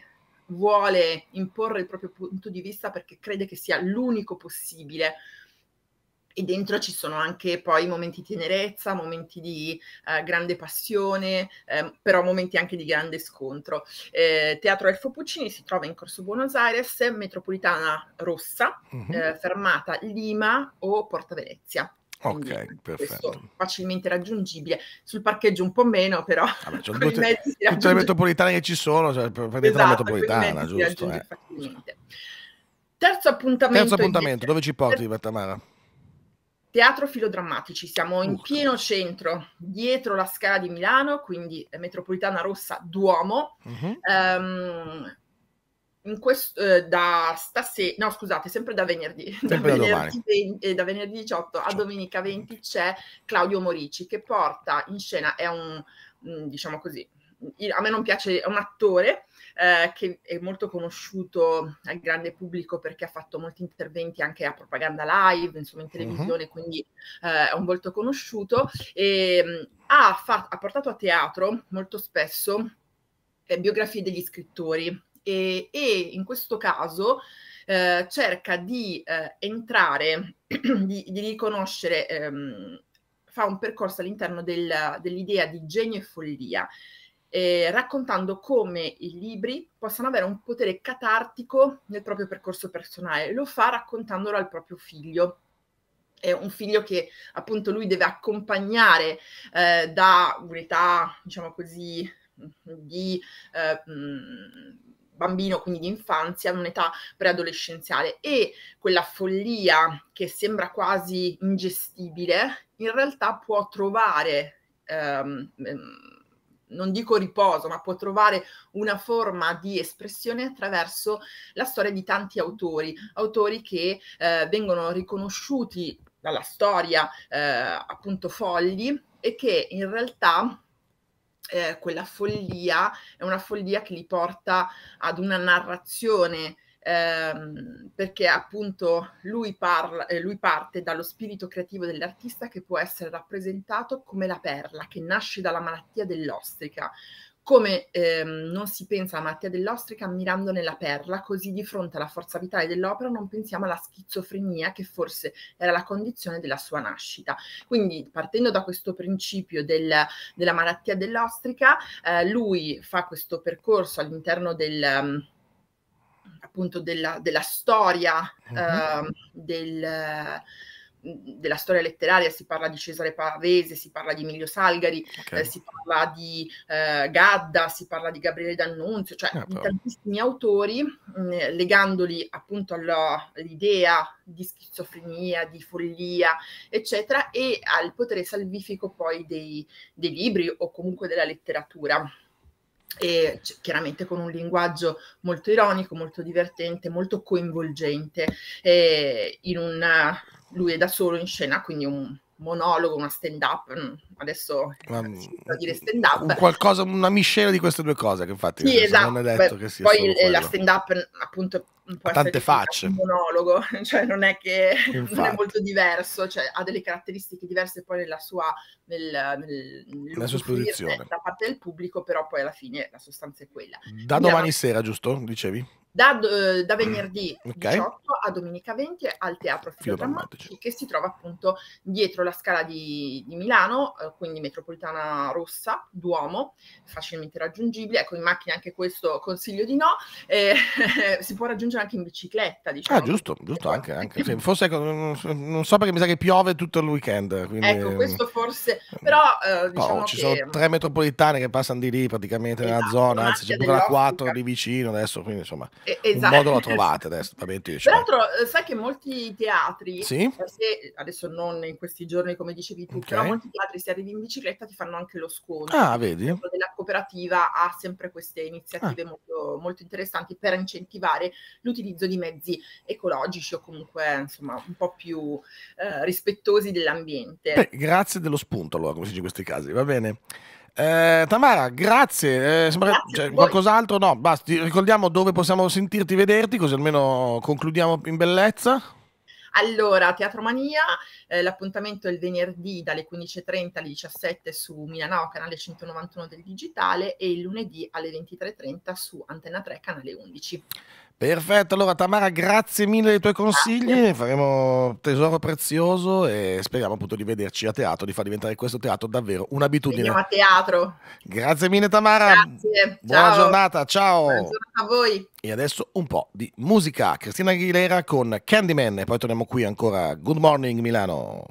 Speaker 2: vuole imporre il proprio punto di vista perché crede che sia l'unico possibile e dentro ci sono anche poi momenti di tenerezza, momenti di eh, grande passione, eh, però momenti anche di grande scontro. Eh, Teatro Elfo Puccini si trova in Corso Buenos Aires, metropolitana rossa, uh-huh. fermata Lima o Porta Venezia. Quindi ok, perfetto. Facilmente raggiungibile. Sul parcheggio un po' meno, però. Vabbè, ah cioè, tutte, mezzi tutte le
Speaker 1: metropolitane che ci sono, cioè, per esatto, la metropolitana, giusto? Eh.
Speaker 2: Terzo appuntamento. Terzo appuntamento,
Speaker 1: dove ci porti, Tamara?
Speaker 2: Teatro Filodrammatici, siamo in pieno centro, dietro la Scala di Milano, quindi metropolitana rossa Duomo. Uh-huh. Mhm. Ehm, um, questo, eh, da stasera, no scusate, sempre da venerdì, sempre da, da, 20, eh, da, venerdì 18 a domenica 20 c'è Claudio Morici che porta in scena, è un, mm, diciamo così, a me non piace, è un attore eh, che è molto conosciuto al grande pubblico perché ha fatto molti interventi anche a propaganda live, insomma in televisione, uh-huh. quindi eh, è un volto conosciuto, e ehm, ha, fa- ha portato a teatro molto spesso eh, biografie degli scrittori e, e in questo caso eh, cerca di eh, entrare, di, di riconoscere... Ehm, fa un percorso all'interno del, dell'idea di genio e follia eh, raccontando come i libri possano avere un potere catartico nel proprio percorso personale. Lo fa raccontandolo al proprio figlio è un figlio che appunto lui deve accompagnare eh, da un'età, diciamo così, di eh, mm, bambino, quindi di infanzia, a un'età preadolescenziale e quella follia che sembra quasi ingestibile, in realtà può trovare ehm, ehm non dico riposo, ma può trovare una forma di espressione attraverso la storia di tanti autori, autori che eh, vengono riconosciuti dalla storia eh, appunto folli e che in realtà eh, quella follia è una follia che li porta ad una narrazione ehm, perché appunto lui, parla, eh, lui parte dallo spirito creativo dell'artista che può essere rappresentato come la perla che nasce dalla malattia dell'ostrica, come ehm, non si pensa alla malattia dell'ostrica ammirandone la perla, così di fronte alla forza vitale dell'opera non pensiamo alla schizofrenia che forse era la condizione della sua nascita. Quindi partendo da questo principio del, della malattia dell'ostrica, eh, lui fa questo percorso all'interno del... Um, appunto della, della storia, mm-hmm. eh, del, della storia letteraria, si parla di Cesare Pavese, si parla di Emilio Salgari, okay. eh, si parla di eh, Gadda, si parla di Gabriele D'Annunzio, cioè ah, di tantissimi autori, mh, mm, legandoli appunto alla, all'idea di schizofrenia, di follia, eccetera, e al potere salvifico poi dei, dei libri o comunque della letteratura e chiaramente con un linguaggio molto ironico, molto divertente, molto coinvolgente, eh, in una, lui è da solo in scena, quindi un, monologo, una stand up. Mm, adesso um, dire stand up. Un qualcosa,
Speaker 1: una miscela di queste due cose. Che infatti sì, esatto. non è esatto. detto Beh, che sia poi la stand
Speaker 2: up, appunto, può tante facce. un monologo, cioè non è che non è molto diverso, cioè ha delle caratteristiche diverse poi nella sua, nel, nel, nella sua esposizione da parte del pubblico, però poi alla fine la sostanza è quella. Da Quindi domani
Speaker 1: era... sera, giusto? Dicevi?
Speaker 2: da, eh, da venerdì okay. 18 a domenica 20 al Teatro Filodrammatici che si trova appunto dietro la scala di, di Milano, eh, quindi metropolitana rossa, Duomo, facilmente raggiungibile, ecco in macchina anche questo consiglio di no, eh, si può raggiungere anche in bicicletta ah, diciamo. Ah
Speaker 1: giusto, giusto ecco. anche, anche. Sì, forse ecco, non, so perché mi sa che piove tutto il weekend. Quindi... Ecco questo
Speaker 2: forse, mm. però eh, diciamo no, ci che... sono tre
Speaker 1: metropolitane che passano di lì praticamente esatto, nella zona, anzi c'è pure la 4 lì vicino adesso, quindi insomma... Eh, esatto. Un modo la trovate adesso, ovviamente. Tra
Speaker 2: l'altro, eh, sai che molti teatri, sì? Eh, se, adesso non in questi giorni come dicevi tu, okay. però molti teatri se arrivi in bicicletta ti fanno anche lo sconto. Ah, vedi? La cooperativa ha sempre queste iniziative ah. molto, molto, interessanti per incentivare l'utilizzo di mezzi ecologici o comunque insomma un po' più eh, rispettosi dell'ambiente. Beh,
Speaker 1: grazie dello spunto allora, come si dice in questi casi, va bene. Eh, Tamara, grazie. Eh, sembra... grazie cioè, qualcos'altro? No, basta. Ricordiamo dove possiamo sentirti, vederti, così almeno concludiamo in bellezza.
Speaker 2: Allora, Teatromania, eh, l'appuntamento è il venerdì dalle 15.30 alle 17 su Milano, canale 191 del digitale, e il lunedì alle 23.30 su Antenna 3, canale 11.
Speaker 1: Perfetto, allora Tamara, grazie mille dei tuoi consigli, faremo tesoro prezioso e speriamo appunto di vederci a teatro, di far diventare questo teatro davvero un'abitudine. Andiamo a
Speaker 2: teatro.
Speaker 1: Grazie mille Tamara.
Speaker 2: Grazie. Buona ciao.
Speaker 1: giornata, ciao. Buona a voi. E adesso un po' di musica. Cristina Aguilera con Candyman e poi torniamo qui ancora. Good morning Milano.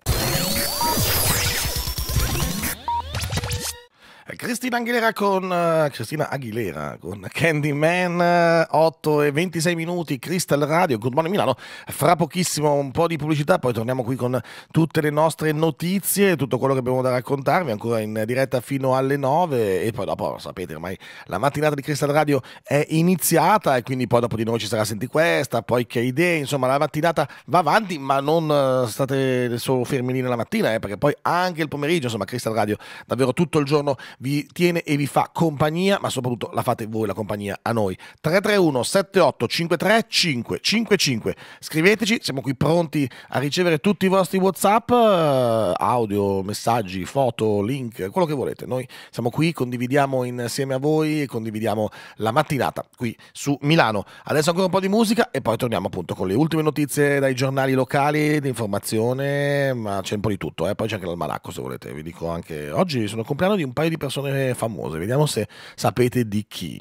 Speaker 1: Cristina Aguilera con uh, Cristina Aguilera con Candyman uh, eh, 8 e 26 minuti Crystal Radio Good Morning Milano fra pochissimo un po' di pubblicità poi torniamo qui con tutte le nostre notizie tutto quello che abbiamo da raccontarvi ancora in diretta fino alle 9 e poi dopo sapete ormai la mattinata di Crystal Radio è iniziata e quindi poi dopo di noi ci sarà senti questa poi che idee insomma la mattinata va avanti ma non uh, state solo fermi lì nella mattina eh, perché poi anche il pomeriggio insomma Crystal Radio davvero tutto il giorno vi tiene e vi fa compagnia, ma soprattutto la fate voi la compagnia a noi. 331 78 53 555. Scriveteci, siamo qui pronti a ricevere tutti i vostri WhatsApp, eh, audio, messaggi, foto, link, quello che volete. Noi siamo qui, condividiamo insieme a voi e condividiamo la mattinata qui su Milano. Adesso ancora un po' di musica e poi torniamo appunto con le ultime notizie dai giornali locali, di informazione, ma c'è un po' di tutto, eh? poi c'è anche l'almanacco se volete, vi dico anche oggi sono il compleanno di un paio di persone persone famose, vediamo se sapete di chi.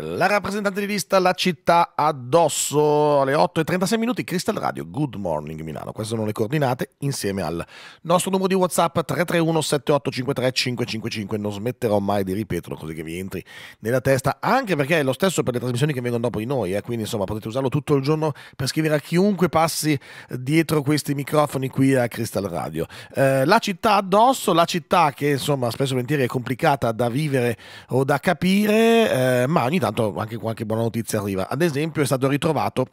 Speaker 1: la rappresentante di lista La città addosso alle 8 e 36 minuti, Crystal Radio, Good Morning Milano. Queste sono le coordinate insieme al nostro numero di WhatsApp 331 7853 555. Non smetterò mai di ripeterlo così che vi entri nella testa, anche perché è lo stesso per le trasmissioni che vengono dopo di noi. Eh? Quindi insomma potete usarlo tutto il giorno per scrivere a chiunque passi dietro questi microfoni qui a Crystal Radio. Eh, la città addosso, la città che insomma spesso e volentieri è complicata da vivere o da capire, eh, ma ogni tanto anche qualche buona notizia arriva. Ad esempio è stato ritrovato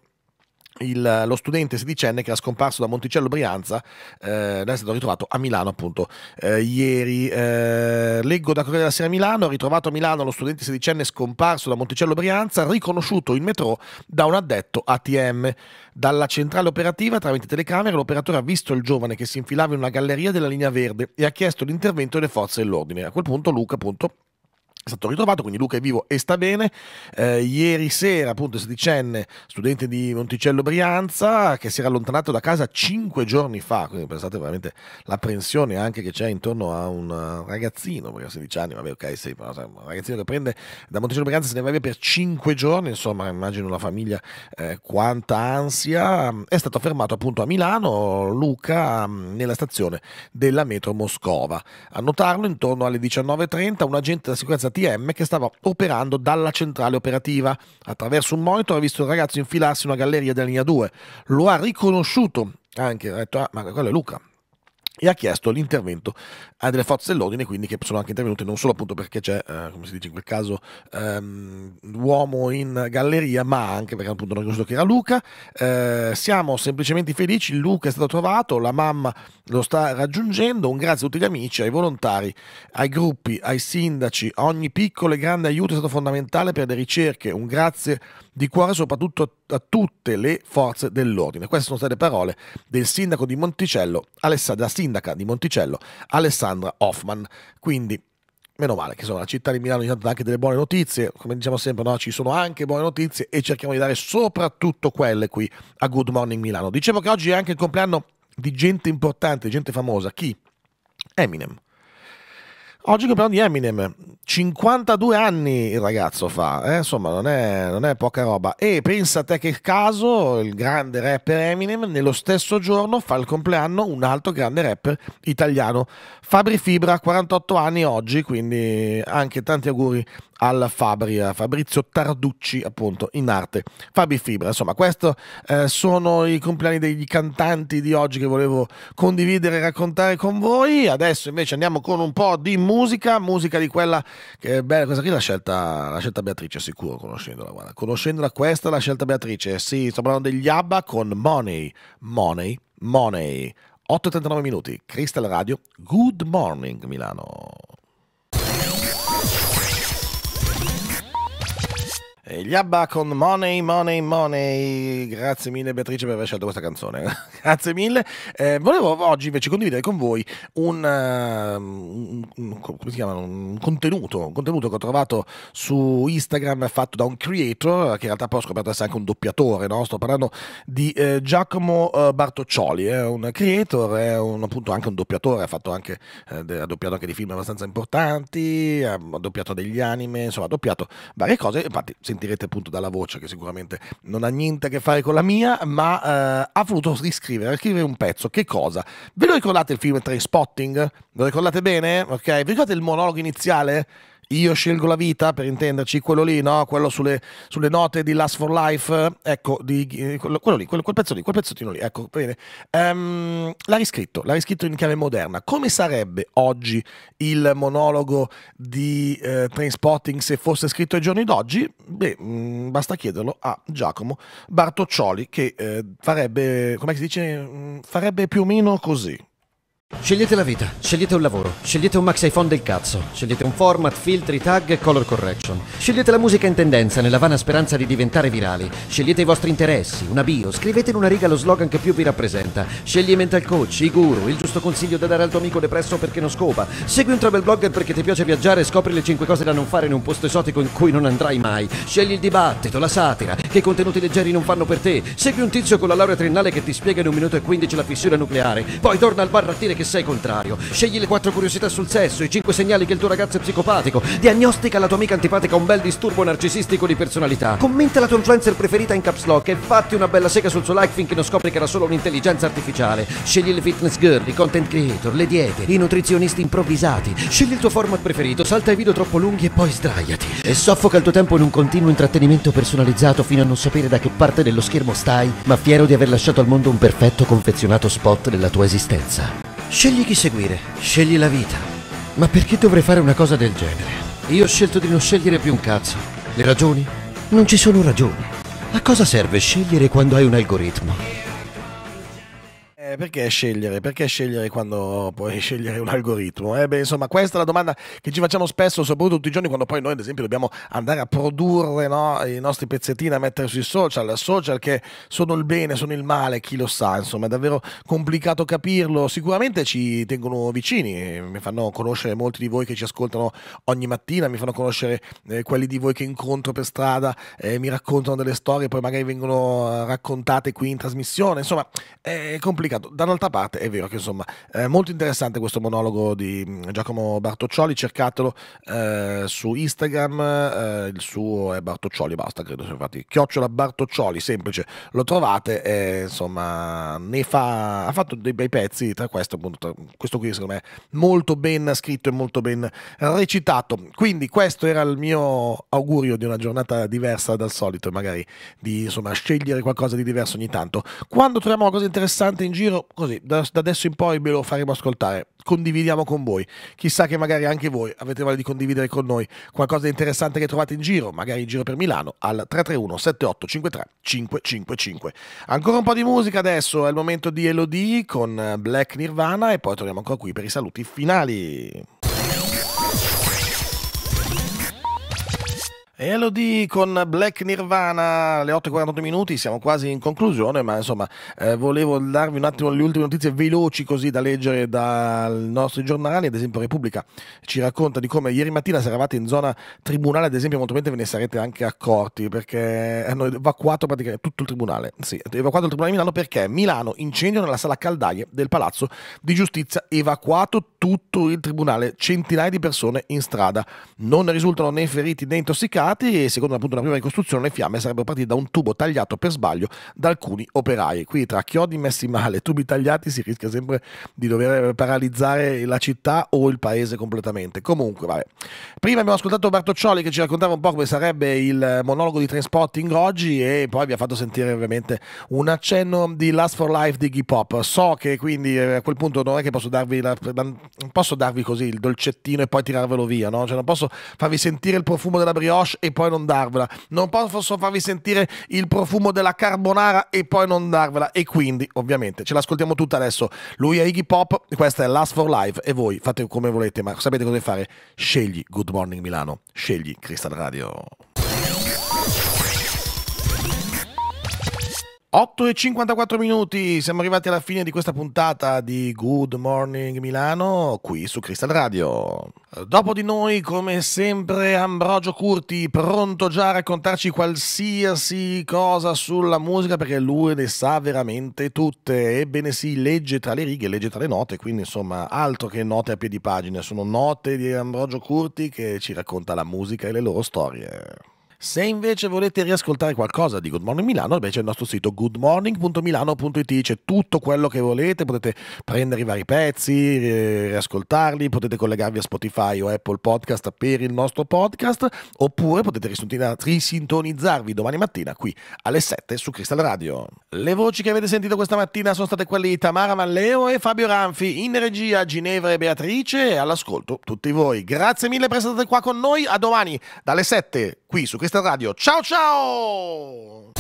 Speaker 1: il, lo studente sedicenne che era scomparso da Monticello Brianza eh, è stato ritrovato a Milano appunto eh, ieri eh, leggo da Corriere della Sera Milano ritrovato a Milano lo studente sedicenne scomparso da Monticello Brianza riconosciuto in metro da un addetto ATM dalla centrale operativa tramite telecamera, l'operatore ha visto il giovane che si infilava in una galleria della linea verde e ha chiesto l'intervento delle forze dell'ordine a quel punto Luca appunto è stato ritrovato, quindi Luca è vivo e sta bene. Eh, ieri sera, appunto, il sedicenne, studente di Monticello Brianza, che si era allontanato da casa cinque giorni fa, quindi pensate veramente l'apprensione anche che c'è intorno a un ragazzino, perché a 16 anni, vabbè, ok, sì, però sai, un ragazzino che prende da Monticello Brianza se ne va via per cinque giorni, insomma, immagino la famiglia eh, quanta ansia. È stato fermato appunto a Milano, Luca, mm, nella stazione della metro Moscova. A notarlo intorno alle 19.30 un agente della sicurezza TM che stava operando dalla centrale operativa. Attraverso un monitor ha visto il ragazzo infilarsi in una galleria della linea 2. Lo ha riconosciuto anche, ha detto ah ma quello è Luca, e ha chiesto l'intervento a delle forze dell'ordine, quindi che sono anche intervenute non solo appunto perché c'è, eh, come si dice in quel caso, ehm, l'uomo in galleria, ma anche perché appunto non conosciuto che era Luca. Eh, siamo semplicemente felici, Luca è stato trovato, la mamma lo sta raggiungendo, un grazie a tutti gli amici, ai volontari, ai gruppi, ai sindaci, ogni piccolo e grande aiuto è stato fondamentale per le ricerche, un grazie a di cuore soprattutto a tutte le forze dell'ordine. Queste sono state parole del sindaco di Monticello, Alessandra, sindaca di Monticello, Alessandra Hoffman. Quindi meno male che sono la città di Milano ogni tanto dà anche delle buone notizie, come diciamo sempre, no? ci sono anche buone notizie e cerchiamo di dare soprattutto quelle qui a Good Morning Milano. Dicevo che oggi è anche il compleanno di gente importante, gente famosa, chi? Eminem. Oggi è il compleanno di Eminem, 52 anni il ragazzo fa, eh? insomma non è, non è, poca roba. E pensa a te che caso, il grande rapper Eminem, nello stesso giorno fa il compleanno un altro grande rapper italiano, Fabri Fibra, 48 anni oggi, quindi anche tanti auguri al Fabri, a Fabrizio Tarducci appunto in arte, Fabi Fibra. Insomma, questi eh, sono i compleanni degli cantanti di oggi che volevo condividere e raccontare con voi. Adesso invece andiamo con un po' di musica, musica di quella che è bella, questa qui l'ha scelta, l'ha scelta Beatrice sicuro, conoscendola, guarda. conoscendola questa l'ha scelta Beatrice, sì, sto parlando degli ABBA con Money, Money, Money. 8.39 minuti, Crystal Radio, Good Morning Milano. Gli Abba con Money, Money, Money. Grazie mille Beatrice per aver scelto questa canzone. Grazie mille. Eh, volevo oggi invece condividere con voi un, uh, un, un, chiama, un, contenuto, un contenuto che ho trovato su Instagram fatto da un creator, che in realtà poi ho scoperto essere anche un doppiatore. No? Sto parlando di eh, Giacomo eh, Bartoccioli, è un creator, è appunto anche un doppiatore, ha, anche, eh, ha doppiato anche dei film abbastanza importanti, ha doppiato degli anime, insomma ha doppiato varie cose. Infatti sentite sentirete appunto dalla voce che sicuramente non ha niente a che fare con la mia, ma eh, ha voluto riscrivere, scrivere un pezzo. Che cosa? Ve lo ricordate il film Trainspotting? Lo ricordate bene? Ok, vi ricordate il monologo iniziale? Io scelgo la vita, per intenderci, quello lì, no? quello sulle, sulle note di Last for Life, ecco, di, eh, quello, quello, lì, quel, quel, pezzo lì, quel pezzettino lì, ecco, bene. Um, l'ha riscritto, l'ha riscritto in chiave moderna. Come sarebbe oggi il monologo di eh, Trainspotting se fosse scritto ai giorni d'oggi? Beh, mh, mm, basta chiederlo a Giacomo Bartoccioli che eh, farebbe, come si dice, mm, farebbe più
Speaker 3: o meno così. Scegliete la vita, scegliete un lavoro, scegliete un max iPhone del cazzo, scegliete un format, filtri, tag, e color correction. Scegliete la musica in tendenza nella vana speranza di diventare virali. Scegliete i vostri interessi, una bio, scrivete in una riga lo slogan che più vi rappresenta. Scegli i mental coach, i guru, il giusto consiglio da dare al tuo amico depresso perché non scopa. Segui un travel blogger perché ti piace viaggiare e scopri le 5 cose da non fare in un posto esotico in cui non andrai mai. Scegli il dibattito, la satira, che i contenuti leggeri non fanno per te. Segui un tizio con la laurea triennale che ti spiega in un minuto e 15 la fissura nucleare. Poi torna al bar a dire che che sei contrario. Scegli le quattro curiosità sul sesso, i cinque segnali che il tuo ragazzo è psicopatico. Diagnostica la tua amica antipatica un bel disturbo narcisistico di personalità. Commenta la tua influencer preferita in caps lock e fatti una bella sega sul suo like finché non scopri che era solo un'intelligenza artificiale. Scegli le fitness girl, i content creator, le diete, i nutrizionisti improvvisati. Scegli il tuo format preferito, salta i video troppo lunghi e poi sdraiati. E soffoca il tuo tempo in un continuo intrattenimento personalizzato fino a non sapere da che parte dello schermo stai, ma fiero di aver lasciato al mondo un perfetto confezionato spot della tua esistenza. Scegli chi seguire, scegli la vita. Ma perché dovrei fare una cosa del genere? Io ho scelto di non scegliere più un cazzo. Le ragioni? Non ci sono ragioni. A cosa serve scegliere quando hai un algoritmo?
Speaker 1: Eh, perché scegliere? Perché scegliere quando puoi scegliere un algoritmo? Eh? Beh, insomma, questa è la domanda che ci facciamo spesso, soprattutto tutti i giorni, quando poi noi, ad esempio, dobbiamo andare a produrre no, i nostri pezzettini, a mettere sui social, social che sono il bene, sono il male, chi lo sa, insomma, è davvero complicato capirlo. Sicuramente ci tengono vicini, mi fanno conoscere molti di voi che ci ascoltano ogni mattina, mi fanno conoscere eh, quelli di voi che incontro per strada, eh, mi raccontano delle storie, poi magari vengono eh, raccontate qui in trasmissione, insomma, è complicato Certo, dall'altra parte è vero che insomma è eh, molto interessante questo monologo di mm, Giacomo Bartoccioli, cercatelo eh, su Instagram, eh, il suo è Bartoccioli, basta credo, infatti chiocciola Bartoccioli, semplice, lo trovate e insomma ne fa, ha fatto dei bei pezzi, tra questo appunto, questo qui secondo me molto ben scritto e molto ben recitato. Quindi questo era il mio augurio di una giornata diversa dal solito, magari di insomma scegliere qualcosa di diverso ogni tanto. Quando troviamo una cosa interessante in giro, giro così, da, da, adesso in poi ve lo faremo ascoltare. Condividiamo con voi. Chissà che magari anche voi avete voglia di condividere con noi qualcosa di interessante che trovate in giro, magari in giro per Milano, al 331 7853 555. Ancora un po' di musica adesso, è il momento di Elodie con Black Nirvana e poi torniamo ancora qui per i saluti finali. Elodie con Black Nirvana alle 8.42 minuti, siamo quasi in conclusione, ma insomma eh, volevo darvi un attimo le ultime notizie veloci così da leggere dai nostri giornali, ad esempio Repubblica ci racconta di come ieri mattina se eravate in zona tribunale, ad esempio molto probabilmente ve ne sarete anche accorti perché hanno evacuato praticamente tutto il tribunale, sì, evacuato il tribunale di Milano perché Milano incendio nella sala caldaie del Palazzo di Giustizia, evacuato tutto il tribunale, centinaia di persone in strada, non risultano né feriti né intossicati, scappati e secondo appunto una prima ricostruzione le fiamme sarebbero partite da un tubo tagliato per sbaglio da alcuni operai. Qui tra chiodi messi male e tubi tagliati si rischia sempre di dover paralizzare la città o il paese completamente. Comunque, vabbè. Prima abbiamo ascoltato Bartoccioli che ci raccontava un po' come sarebbe il monologo di Trainspotting oggi e poi vi ha fatto sentire ovviamente un accenno di Last for Life di Hip Hop. So che quindi eh, a quel punto non è che posso darvi, la, posso darvi così il dolcettino e poi tirarvelo via, no? Cioè non posso farvi sentire il profumo della brioche e poi non darvela. Non posso farvi sentire il profumo della carbonara e poi non darvela. E quindi, ovviamente, ce l'ascoltiamo tutta adesso. Lui è Iggy Pop, questa è Last for Life e voi fate come volete, ma sapete cosa fare? Scegli Good Morning Milano, scegli Crystal Radio. 8 e 54 minuti, siamo arrivati alla fine di questa puntata di Good Morning Milano qui su Crystal Radio. Dopo di noi, come sempre, Ambrogio Curti, pronto già a raccontarci qualsiasi cosa sulla musica perché lui ne sa veramente tutte. Ebbene sì, legge tra le righe, legge tra le note, quindi insomma altro che note a piedi pagina, sono note di Ambrogio Curti che ci racconta la musica e le loro storie. Se invece volete riascoltare qualcosa di Good Morning Milano, invece il nostro sito goodmorning.milano.it c'è tutto quello che volete, potete prendere i vari pezzi, eh, riascoltarli, potete collegarvi a Spotify o Apple Podcast per il nostro podcast, oppure potete risintonizzarvi domani mattina qui alle 7 su Crystal Radio. Le voci che avete sentito questa mattina sono state quelle di Tamara Malleo e Fabio Ranfi, in regia Ginevra e Beatrice e all'ascolto tutti voi. Grazie mille per essere stati qua con noi, a domani dalle 7 qui su questa radio. Ciao ciao!